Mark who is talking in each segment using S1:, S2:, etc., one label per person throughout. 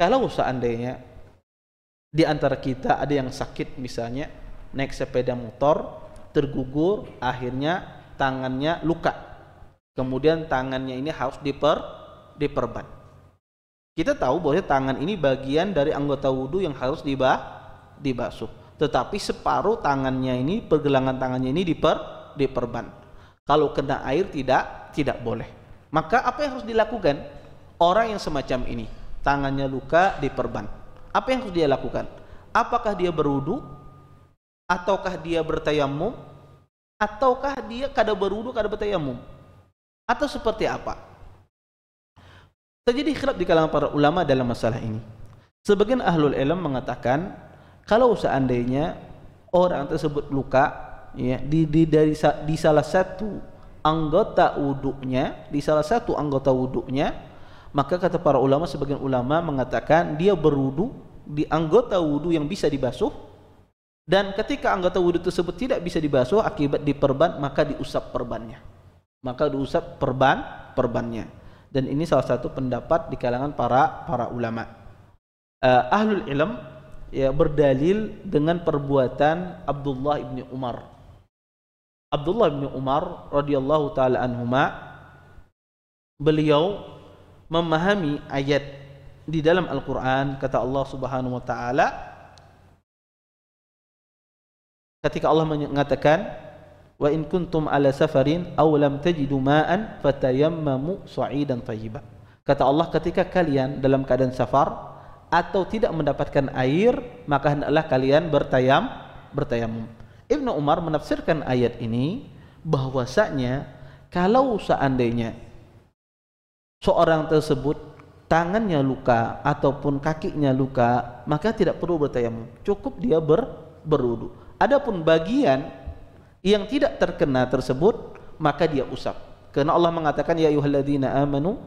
S1: kalau seandainya di antara kita ada yang sakit misalnya naik sepeda motor tergugur akhirnya tangannya luka kemudian tangannya ini harus diper diperban kita tahu bahwa tangan ini bagian dari anggota wudhu yang harus dibah dibasuh tetapi separuh tangannya ini pergelangan tangannya ini diper diperban kalau kena air tidak tidak boleh maka apa yang harus dilakukan orang yang semacam ini tangannya luka diperban. Apa yang harus dia lakukan? Apakah dia berwudu? Ataukah dia bertayamum? Ataukah dia kada berwudu, kada bertayamum? Atau seperti apa? Terjadi khilaf di kalangan para ulama dalam masalah ini. Sebagian ahlul ilm mengatakan kalau seandainya orang tersebut luka ya di, di dari di salah satu anggota wuduknya, di salah satu anggota wuduknya maka kata para ulama sebagian ulama mengatakan dia berwudu di anggota wudu yang bisa dibasuh dan ketika anggota wudu tersebut tidak bisa dibasuh akibat diperban maka diusap perbannya. Maka diusap perban perbannya. Dan ini salah satu pendapat di kalangan para para ulama. Uh, ahlul ilm ya berdalil dengan perbuatan Abdullah bin Umar. Abdullah bin Umar radhiyallahu taala anhuma beliau memahami ayat di dalam Al-Qur'an kata Allah Subhanahu wa taala ketika Allah mengatakan wa in kuntum ala safarin aw lam tajidu ma'an fatayammamu sa'idan thayyiba kata Allah ketika kalian dalam keadaan safar atau tidak mendapatkan air maka hendaklah kalian bertayam bertayamum Ibnu Umar menafsirkan ayat ini bahwasanya kalau seandainya seorang tersebut tangannya luka ataupun kakinya luka, maka tidak perlu bertayamum. Cukup dia ber, Adapun bagian yang tidak terkena tersebut, maka dia usap. Karena Allah mengatakan ya ayyuhalladzina amanu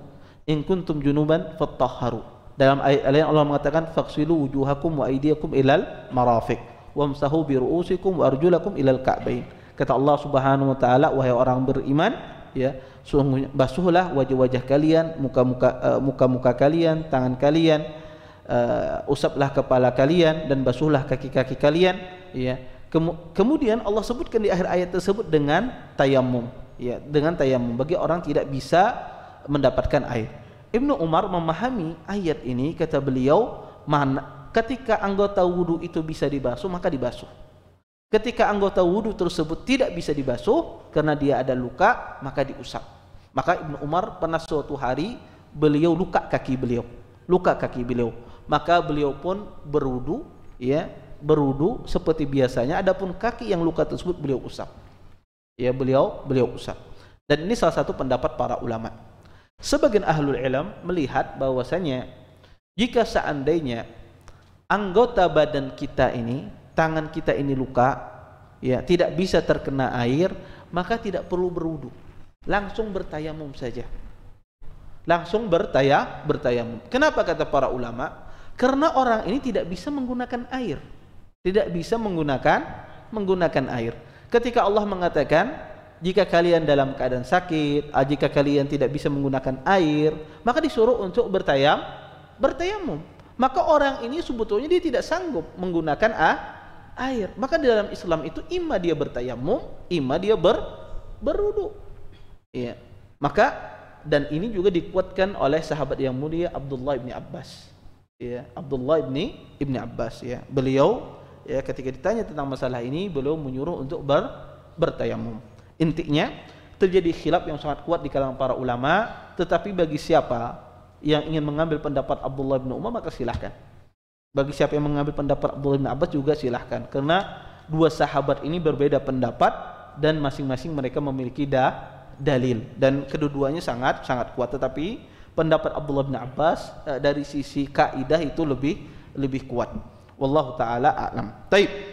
S1: in kuntum junuban fattahharu. Dalam ayat lain Allah mengatakan faghsilu wujuhakum wa aydiyakum ilal marafiq wamsahu bi ru'usikum wa arjulakum ilal ka'bain. Kata Allah Subhanahu wa taala wahai orang beriman, ya sungguhnya basuhlah wajah-wajah kalian muka-muka eh, muka-muka uh, kalian tangan kalian uh, usaplah kepala kalian dan basuhlah kaki-kaki kalian ya kemudian Allah sebutkan di akhir ayat tersebut dengan tayamum ya dengan tayamum bagi orang tidak bisa mendapatkan air Ibnu Umar memahami ayat ini kata beliau mana ketika anggota wudhu itu bisa dibasuh maka dibasuh Ketika anggota wudhu tersebut tidak bisa dibasuh karena dia ada luka, maka diusap. Maka Ibnu Umar pernah suatu hari beliau luka kaki beliau, luka kaki beliau. Maka beliau pun berudu, ya, berudu seperti biasanya. Adapun kaki yang luka tersebut beliau usap. Ya, beliau beliau usap. Dan ini salah satu pendapat para ulama. Sebagian ahlul ilm melihat bahwasanya jika seandainya anggota badan kita ini tangan kita ini luka, ya tidak bisa terkena air, maka tidak perlu berwudu. Langsung bertayamum saja. Langsung bertaya bertayamum. Kenapa kata para ulama? Karena orang ini tidak bisa menggunakan air. Tidak bisa menggunakan menggunakan air. Ketika Allah mengatakan, jika kalian dalam keadaan sakit, ah, jika kalian tidak bisa menggunakan air, maka disuruh untuk bertayam, bertayamum. Maka orang ini sebetulnya dia tidak sanggup menggunakan ah, air. Maka di dalam Islam itu ima dia bertayamum, ima dia ber berwudu. Iya. Maka dan ini juga dikuatkan oleh sahabat yang mulia Abdullah bin Abbas. Ya, Abdullah bin Ibni Abbas ya. Beliau ya ketika ditanya tentang masalah ini beliau menyuruh untuk ber, bertayamum. Intinya terjadi khilaf yang sangat kuat di kalangan para ulama, tetapi bagi siapa yang ingin mengambil pendapat Abdullah bin Umar maka silahkan bagi siapa yang mengambil pendapat Abdullah bin Abbas juga silahkan karena dua sahabat ini berbeda pendapat dan masing-masing mereka memiliki da dalil dan kedua-duanya sangat sangat kuat tetapi pendapat Abdullah bin Abbas eh, dari sisi kaidah itu lebih lebih kuat wallahu taala alam taib